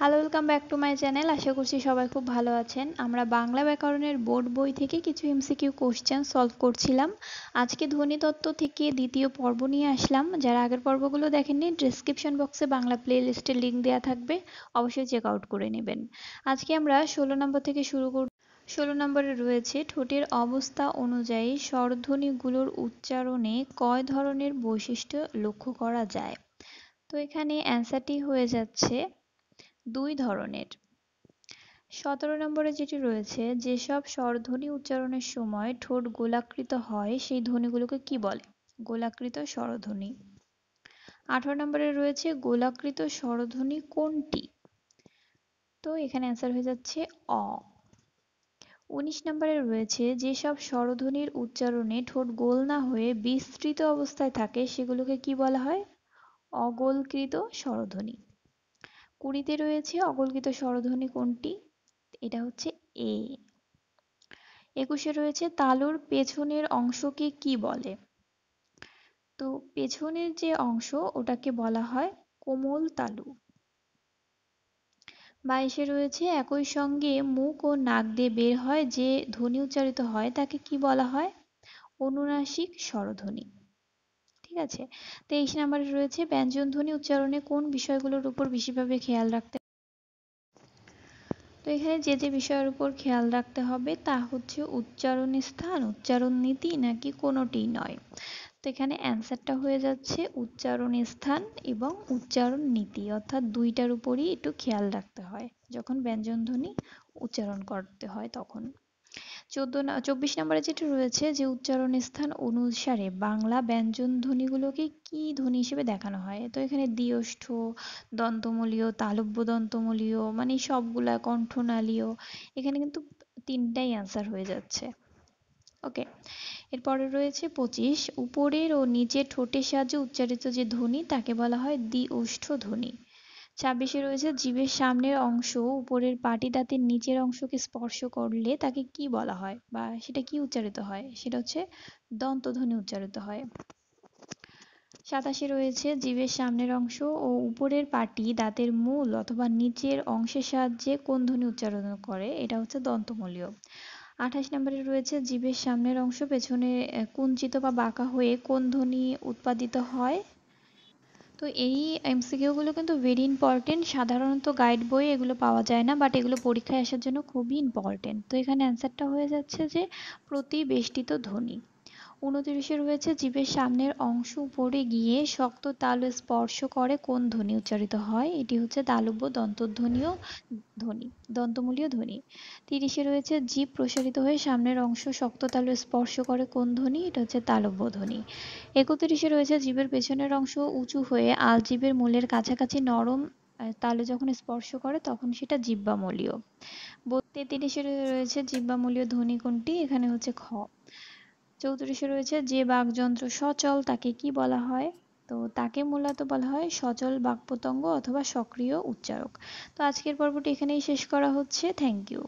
Hello welcome back to my channel আশা করছি সবাই খুব ভালো আছেন আমরা বাংলা ব্যাকরণের বোর্ড বই থেকে কিছু এমসিকিউ কোশ্চেন সলভ করছিলাম আজকে ধ্বনিতত্ত্ব থেকে দ্বিতীয় পর্ব নিয়ে আসলাম যারা আগের পর্বগুলো দেখেননি ডিসক্রিপশন বক্সে বাংলা প্লে লিস্টের লিঙ্ক দেওয়া থাকবে অবশ্যই চেক আউট করে নেবেন আজকে আমরা ষোলো নম্বর থেকে শুরু কর ষোলো নম্বরে রয়েছে ঠোঁটের অবস্থা অনুযায়ী স্বরধ্বনিগুলোর উচ্চারণে কয় ধরনের বৈশিষ্ট্য লক্ষ্য করা যায় তো এখানে অ্যান্সারটি হয়ে যাচ্ছে দুই ধরনের। সতেরো নম্বরে যেটি রয়েছে যেসব স্বরধ্বনি উচ্চারণের সময় ঠোঁট গোলাকৃত হয় সেই ধ্বনিগুলোকে কি বলে? গোলাকৃত স্বরধ্বনি। আঠারো নম্বরে রয়েছে গোলাকৃত স্বরধ্বনি কোনটি? তো এখানে অ্যান্সার হয়ে যাচ্ছে অ। উনিশ নম্বরে রয়েছে যেসব স্বরধ্বনির উচ্চারণে ঠোঁট গোল না হয়ে বিস্তৃত অবস্থায় থাকে সেগুলোকে কি বলা হয়? অগোলকৃত স্বরধ্বনি। কুড়িতে রয়েছে অকল্পিত স্বরধ্বনি কোনটি এটা হচ্ছে এ একুশে রয়েছে তালুর পেছনের অংশকে কি বলে তো পেছনের যে অংশ ওটাকে বলা হয় কোমল তালু বাইশে রয়েছে একই সঙ্গে মুখ ও নাক দিয়ে বের হয় যে ধ্বনি উচ্চারিত হয় তাকে কি বলা হয় অনুনাসিক স্বরধ্বনি ঠিক আছে তেইশ নাম্বারে রয়েছে ব্যঞ্জন ধ্বনি উচ্চারণে কোন বিষয়গুলোর উপর বেশিভাবে খেয়াল রাখতে তো এখানে যে যে বিষয়ের উপর খেয়াল রাখতে হবে তা হচ্ছে উচ্চারণ স্থান উচ্চারণ নীতি নাকি কোনোটি নয় তো এখানে অ্যান্সারটা হয়ে যাচ্ছে উচ্চারণ স্থান এবং উচ্চারণ নীতি অর্থাৎ দুইটার উপরই একটু খেয়াল রাখতে হয় যখন ব্যঞ্জন ধ্বনি উচ্চারণ করতে হয় তখন চোদ্দ চব্বিশ নম্বরে যেটা রয়েছে যে উচ্চারণ স্থান অনুসারে বাংলা ব্যঞ্জন ধ্বনিগুলোকে কি ধ্বনি হিসেবে দেখানো হয় তো এখানে দিয়ষ্ঠ দন্তমূলীয় তালব্য দন্তমূলীয় মানে সবগুলা কণ্ঠনালীয় এখানে কিন্তু তিনটাই অ্যান্সার হয়ে যাচ্ছে ওকে এরপরে রয়েছে পঁচিশ উপরের ও নিচের ঠোঁটের সাহায্যে উচ্চারিত যে ধ্বনি তাকে বলা হয় দ্বিওষ্ঠ ধ্বনি ছাব্বিশে রয়েছে জীবের সামনের অংশ উপরের পাটি দাঁতের নিচের অংশকে স্পর্শ করলে তাকে কি বলা হয় বা সেটা কি উচ্চারিত হয় সেটা হচ্ছে দন্তধ্বনি উচ্চারিত হয় সাতাশে রয়েছে জীবের সামনের অংশ ও উপরের পাটি দাঁতের মূল অথবা নিচের অংশের সাহায্যে কোন ধ্বনি উচ্চারণ করে এটা হচ্ছে দন্তমূলীয় আঠাশ নম্বরে রয়েছে জীবের সামনের অংশ পেছনে কুঞ্চিত বা বাঁকা হয়ে কোন ধ্বনি উৎপাদিত হয় তো এই এমসিকিউগুলো কিন্তু ভেরি ইম্পর্টেন্ট সাধারণত গাইড বই এগুলো পাওয়া যায় না বাট এগুলো পরীক্ষায় আসার জন্য খুবই ইম্পর্টেন্ট তো এখানে অ্যান্সারটা হয়ে যাচ্ছে যে প্রতিবেষ্টিত ধ্বনি উনত্রিশে রয়েছে জীবের সামনের অংশ উপরে গিয়ে শক্ত তাল স্পর্শ করে কোন ধ্বনি উচ্চারিত হয় এটি হচ্ছে তালব্য দন্তধ্বনীয় ধ্বনি দন্তমূলীয় ধ্বনি তিরিশে রয়েছে জীব প্রসারিত হয়ে সামনের অংশ শক্ত তাল স্পর্শ করে কোন ধ্বনি এটা হচ্ছে তালব্য ধ্বনি একত্রিশে রয়েছে জীবের পেছনের অংশ উঁচু হয়ে আলজীবের মূলের কাছাকাছি নরম তালে যখন স্পর্শ করে তখন সেটা জিব্বামূলীয় তেত্রিশে রয়েছে জিব্বামূলীয় ধ্বনি কোনটি এখানে হচ্ছে খ চৌত্রিশে রয়েছে যে বাকযন্ত্র সচল তাকে কি বলা হয় তো তাকে মূলত বলা হয় সচল বাকপতঙ্গ অথবা সক্রিয় উচ্চারক তো আজকের পর্বটি এখানেই শেষ করা হচ্ছে থ্যাংক ইউ